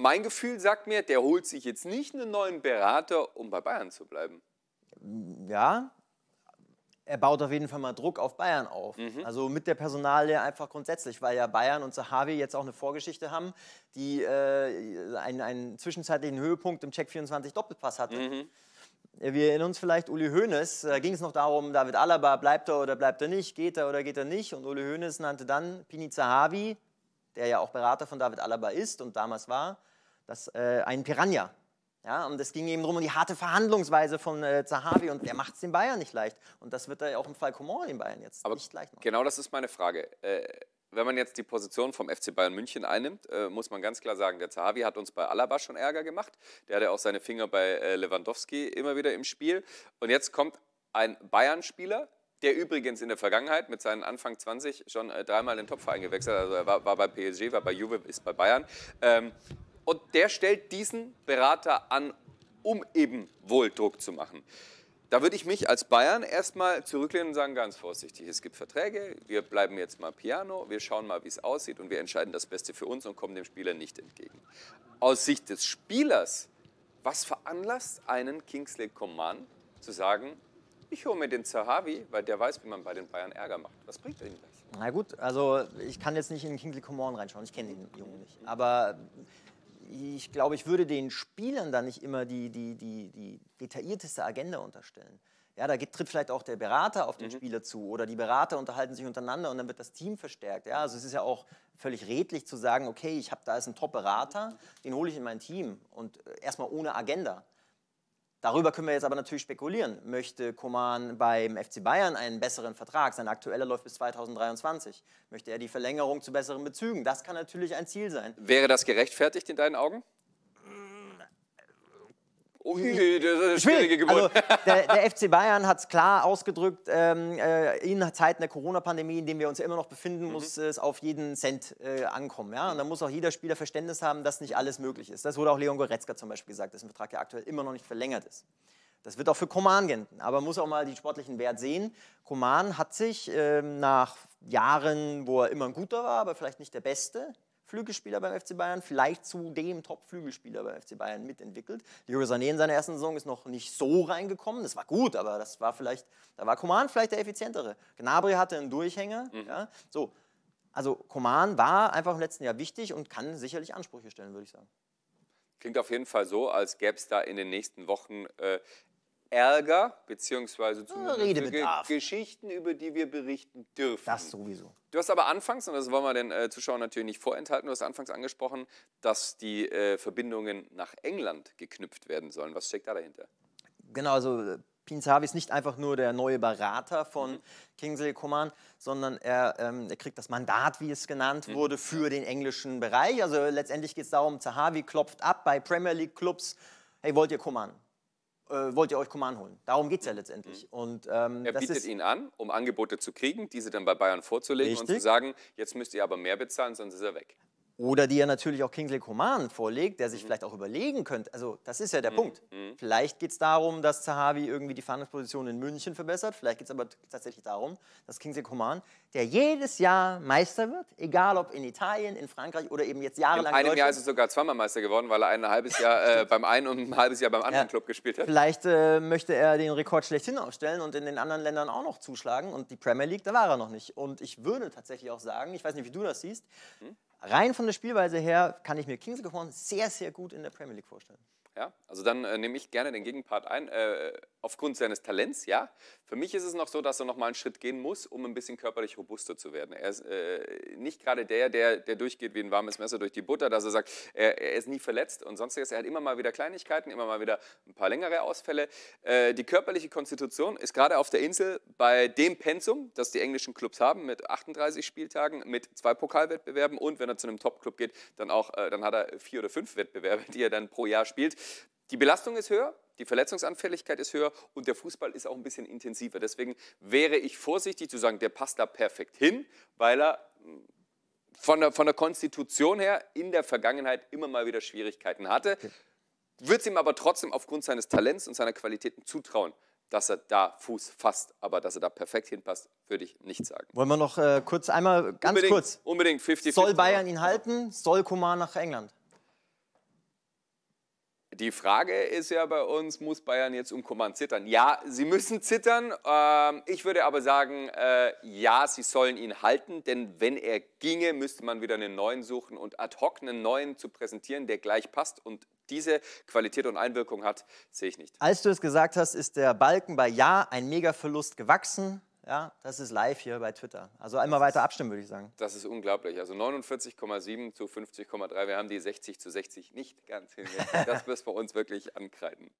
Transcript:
Mein Gefühl sagt mir, der holt sich jetzt nicht einen neuen Berater, um bei Bayern zu bleiben. Ja, er baut auf jeden Fall mal Druck auf Bayern auf. Mhm. Also mit der Personalie einfach grundsätzlich, weil ja Bayern und Sahavi jetzt auch eine Vorgeschichte haben, die äh, einen, einen, zwischenzeitlichen Höhepunkt im Check 24 Doppelpass hatte. Mhm. Wir erinnern uns vielleicht Uli Hoeneß, da ging es noch darum, David Alaba, bleibt er oder bleibt er nicht, geht er oder geht er nicht. Und Uli Hoeneß nannte dann Pini Zahavi, der ja auch Berater von David Alaba ist und damals war, das, äh, ein Piranha. Ja, und es ging eben darum, um die harte Verhandlungsweise von äh, Zahavi und der macht es den Bayern nicht leicht. Und das wird er auch im Fall Coman den Bayern jetzt Aber nicht leicht machen. Genau das ist meine Frage. Äh, wenn man jetzt die Position vom FC Bayern München einnimmt, äh, muss man ganz klar sagen, der Zahavi hat uns bei Alaba schon Ärger gemacht. Der hatte auch seine Finger bei äh, Lewandowski immer wieder im Spiel. Und jetzt kommt ein Bayern-Spieler, der übrigens in der Vergangenheit mit seinen Anfang 20 schon äh, dreimal den Topf eingewechselt hat. Also er war, war, bei PSG, war bei Juve, ist bei Bayern. Ähm, und der stellt diesen Berater an, um eben wohl Druck zu machen. Da würde ich mich als Bayern erstmal zurücklehnen und sagen, ganz vorsichtig, es gibt Verträge, wir bleiben jetzt mal piano, wir schauen mal, wie es aussieht und wir entscheiden das Beste für uns und kommen dem Spieler nicht entgegen. Aus Sicht des Spielers, was veranlasst einen Kingsley Coman zu sagen, ich hole mir den Zahavi, weil der weiß, wie man bei den Bayern Ärger macht. Was bringt er ihm das? Na gut, also ich kann jetzt nicht in Kingsley Coman reinschauen, ich kenne den Jungen nicht. Aber ich glaube, ich würde den Spielern da nicht immer die, die, die, die detaillierteste Agenda unterstellen. Ja, da geht, tritt vielleicht auch der Berater auf den mhm. Spieler zu oder die Berater unterhalten sich untereinander und dann wird das Team verstärkt. Ja, also es ist ja auch völlig redlich zu sagen, okay, ich habe da ist ein Top-Berater, den hole ich in mein Team und äh, erstmal ohne Agenda. Darüber können wir jetzt aber natürlich spekulieren. Möchte Koman beim FC Bayern einen besseren Vertrag? Sein aktueller läuft bis 2023. Möchte er die Verlängerung zu besseren Bezügen? Das kann natürlich ein Ziel sein. Wäre das gerechtfertigt in deinen Augen? Ui, oh, das ist schwierige Geburt. Also, der, der, FC Bayern hat es klar ausgedrückt, ähm, äh, in Zeiten der Corona-Pandemie, in denen wir uns ja immer noch befinden, mhm. muss es auf jeden Cent äh, ankommen. Ja? Und mhm. da muss auch jeder Spieler Verständnis haben, dass nicht alles möglich ist. Das wurde auch Leon Goretzka zum Beispiel gesagt, dessen Vertrag ja aktuell immer noch nicht verlängert ist. Das wird auch für Koman gelten, aber man muss auch mal den sportlichen Wert sehen. Koman hat sich ähm, nach Jahren, wo er immer ein guter war, aber vielleicht nicht der Beste, Flügelspieler beim FC Bayern, vielleicht zu dem Top-Flügelspieler beim FC Bayern mitentwickelt. Leroy Sané in seiner ersten Saison ist noch nicht so reingekommen. Das war gut, aber das war vielleicht, da war Coman vielleicht der effizientere. Gnabry hatte einen Durchhänger. Mhm. Ja, so. Also Coman war einfach im letzten Jahr wichtig und kann sicherlich Ansprüche stellen, würde ich sagen. Klingt auf jeden Fall so, als gäbe es da in den nächsten Wochen äh, Ärger, beziehungsweise zu ah, Geschichten, über die wir berichten dürfen. Das sowieso. Du hast aber anfangs, und das wollen wir den äh, Zuschauern natürlich nicht vorenthalten, du hast anfangs angesprochen, dass die äh, Verbindungen nach England geknüpft werden sollen. Was steckt da dahinter? Genau, also äh, Pinzavi ist nicht einfach nur der neue Berater von mhm. Kingsley Coman, sondern er, ähm, er, kriegt das Mandat, wie es genannt mhm. wurde, für den englischen Bereich. Also letztendlich geht es darum, Zahavi klopft ab bei Premier League Clubs, hey, wollt ihr Coman? Äh, wollt ihr euch Coman holen. Darum geht es ja mhm. letztendlich. Mhm. Und, ähm, er bietet ihn an, um Angebote zu kriegen, diese dann bei Bayern vorzulegen richtig. und zu sagen, jetzt müsst ihr aber mehr bezahlen, sonst ist er weg. Oder die er natürlich auch Kingsley Coman vorlegt, der sich mhm. vielleicht auch überlegen könnte. Also, das ist ja der mhm. Punkt. Mhm. Vielleicht geht es darum, dass Zahavi irgendwie die Verhandlungsposition in München verbessert. Vielleicht geht es aber tatsächlich darum, dass Kingsley Coman, der jedes Jahr Meister wird, egal ob in Italien, in Frankreich oder eben jetzt jahrelang. In einem Jahr ist er sogar zweimal Meister geworden, weil er ein halbes Jahr äh, beim einen und ein halbes Jahr beim anderen ja. Club gespielt hat. Vielleicht äh, möchte er den Rekord schlechthin aufstellen und in den anderen Ländern auch noch zuschlagen. Und die Premier League, da war er noch nicht. Und ich würde tatsächlich auch sagen, ich weiß nicht, wie du das siehst, hm? rein von der Spielweise her kann ich mir Kingsley Coman sehr, sehr gut in der Premier League vorstellen. Ja? Also dann äh, nehme ich gerne den Gegenpart ein, äh, aufgrund seines Talents, ja. Für mich ist es noch so, dass er noch mal einen Schritt gehen muss, um ein bisschen körperlich robuster zu werden. Er ist äh, nicht gerade der, der, der durchgeht wie ein warmes Messer durch die Butter, dass er sagt, er, er, ist nie verletzt und sonstiges. Er hat immer mal wieder Kleinigkeiten, immer mal wieder ein paar längere Ausfälle. Äh, die körperliche Konstitution ist gerade auf der Insel bei dem Pensum, das die englischen Clubs haben, mit 38 Spieltagen, mit zwei Pokalwettbewerben und wenn er zu einem Top-Club geht, dann auch, äh, dann hat er vier oder fünf Wettbewerbe, die er dann pro Jahr spielt die Belastung ist höher, die Verletzungsanfälligkeit ist höher und der Fußball ist auch ein bisschen intensiver. Deswegen wäre ich vorsichtig zu sagen, der passt da perfekt hin, weil er mm, von der, von der Konstitution her in der Vergangenheit immer mal wieder Schwierigkeiten hatte. Würde es ihm aber trotzdem aufgrund seines Talents und seiner Qualitäten zutrauen, dass er da Fuß fasst, aber dass er da perfekt hinpasst, würde ich nicht sagen. Wollen wir noch äh, kurz einmal ganz unbedingt, kurz. Unbedingt 50 Soll Bayern ihn halten? Soll Kumar nach England? Die Frage ist ja bei uns, muss Bayern jetzt um Kommand zittern? Ja, sie müssen zittern. Ähm, ich würde aber sagen, äh, ja, sie sollen ihn halten, denn wenn er ginge, müsste man wieder einen neuen suchen und ad hoc einen neuen zu präsentieren, der gleich passt und diese Qualität und Einwirkung hat, sehe ich nicht. Als du es gesagt hast, ist der Balken bei Ja ein Megaverlust gewachsen. Ja, das ist live hier bei Twitter. Also einmal das weiter abstimmen, würde ich sagen. Das ist unglaublich. Also 49,7 zu 50,3. Wir haben die 60 zu 60 nicht ganz hin. Das müssen bei uns wirklich ankreiden.